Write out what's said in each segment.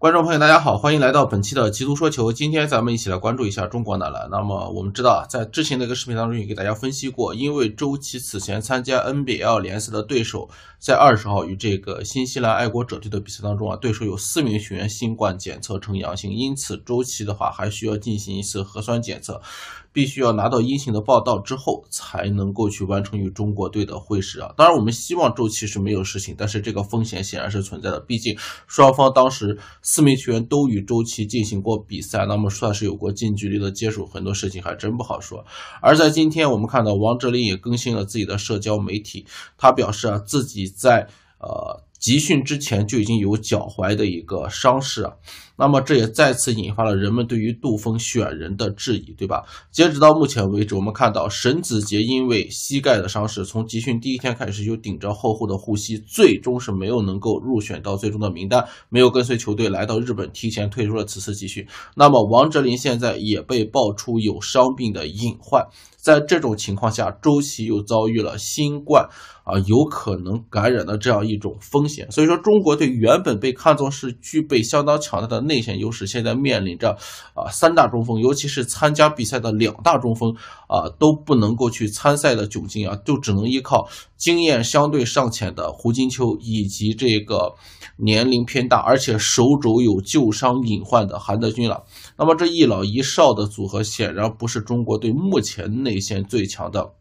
观众朋友，大家好，欢迎来到本期的《极图说球》。今天咱们一起来关注一下中国男篮。那么我们知道，在之前的一个视频当中也给大家分析过，因为周琦此前参加 NBL 联赛的对手，在二十号与这个新西兰爱国者队的比赛当中啊，对手有四名球员新冠检测呈阳性，因此周琦的话还需要进行一次核酸检测。必须要拿到阴性的报道之后，才能够去完成与中国队的会师啊！当然，我们希望周琦是没有事情，但是这个风险显然是存在的。毕竟，双方当时四名球员都与周琦进行过比赛，那么算是有过近距离的接触，很多事情还真不好说。而在今天，我们看到王哲林也更新了自己的社交媒体，他表示啊，自己在呃。集训之前就已经有脚踝的一个伤势，那么这也再次引发了人们对于杜峰选人的质疑，对吧？截止到目前为止，我们看到沈子杰因为膝盖的伤势，从集训第一天开始就顶着厚厚的护膝，最终是没有能够入选到最终的名单，没有跟随球队来到日本，提前退出了此次集训。那么王哲林现在也被爆出有伤病的隐患，在这种情况下，周琦又遭遇了新冠。啊，有可能感染的这样一种风险，所以说中国队原本被看作是具备相当强大的内线优势，现在面临着啊三大中锋，尤其是参加比赛的两大中锋啊都不能够去参赛的窘境啊，就只能依靠经验相对尚浅的胡金秋以及这个年龄偏大而且手肘有旧伤隐患的韩德君了。那么这一老一少的组合显然不是中国队目前内线最强的。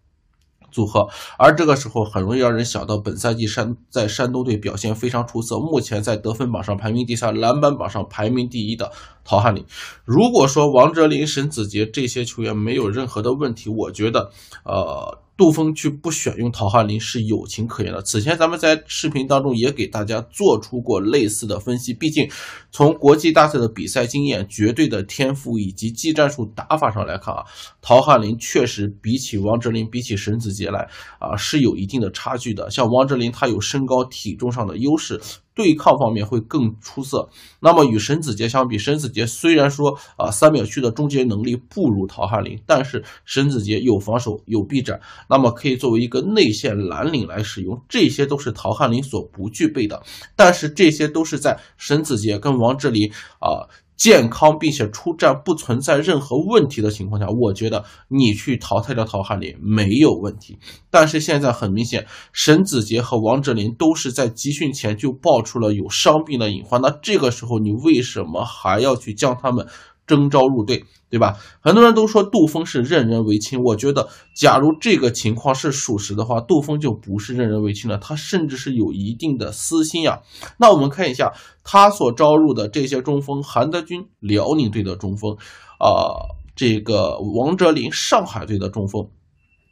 组合，而这个时候很容易让人想到本赛季山在山东队表现非常出色，目前在得分榜上排名第三，篮板榜上排名第一的陶汉林。如果说王哲林、沈子杰这些球员没有任何的问题，我觉得，呃。杜峰去不选用陶汉林是有情可原的。此前咱们在视频当中也给大家做出过类似的分析。毕竟从国际大赛的比赛经验、绝对的天赋以及技战术打法上来看啊，陶汉林确实比起王哲林、比起沈子杰来啊是有一定的差距的。像王哲林，他有身高体重上的优势。对抗方面会更出色。那么与沈子杰相比，沈子杰虽然说啊三秒区的终结能力不如陶汉林，但是沈子杰有防守有臂展，那么可以作为一个内线蓝领来使用。这些都是陶汉林所不具备的。但是这些都是在沈子杰跟王哲林啊。健康并且出战不存在任何问题的情况下，我觉得你去淘汰掉陶汉林没有问题。但是现在很明显，沈子杰和王哲林都是在集训前就爆出了有伤病的隐患。那这个时候，你为什么还要去将他们？征招入队，对吧？很多人都说杜峰是任人唯亲，我觉得，假如这个情况是属实的话，杜峰就不是任人唯亲了，他甚至是有一定的私心呀。那我们看一下他所招入的这些中锋，韩德君，辽宁队的中锋，啊，这个王哲林，上海队的中锋。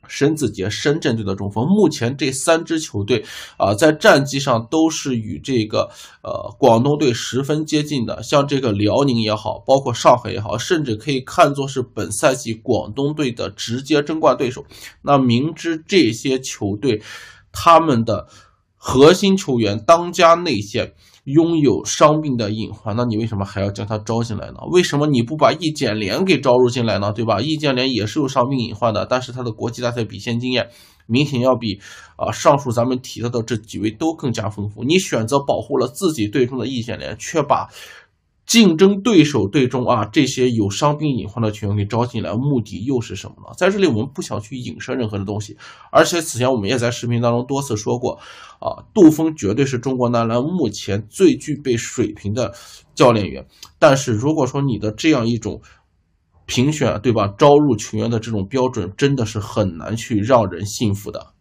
申子杰，深圳队的中锋，目前这三支球队啊，在战绩上都是与这个呃广东队十分接近的，像这个辽宁也好，包括上海也好，甚至可以看作是本赛季广东队的直接争冠对手。那明知这些球队他们的核心球员当家内线。拥有伤病的隐患，那你为什么还要将他招进来呢？为什么你不把易建联给招入进来呢？对吧？易建联也是有伤病隐患的，但是他的国际大赛比赛经验明显要比啊上述咱们提到的这几位都更加丰富。你选择保护了自己队中的易建联，却把。竞争对手队中啊，这些有伤病隐患的球员给招进来，目的又是什么呢？在这里我们不想去影射任何的东西，而且此前我们也在视频当中多次说过，啊，杜峰绝对是中国男篮目前最具备水平的教练员，但是如果说你的这样一种评选，对吧，招入球员的这种标准，真的是很难去让人信服的。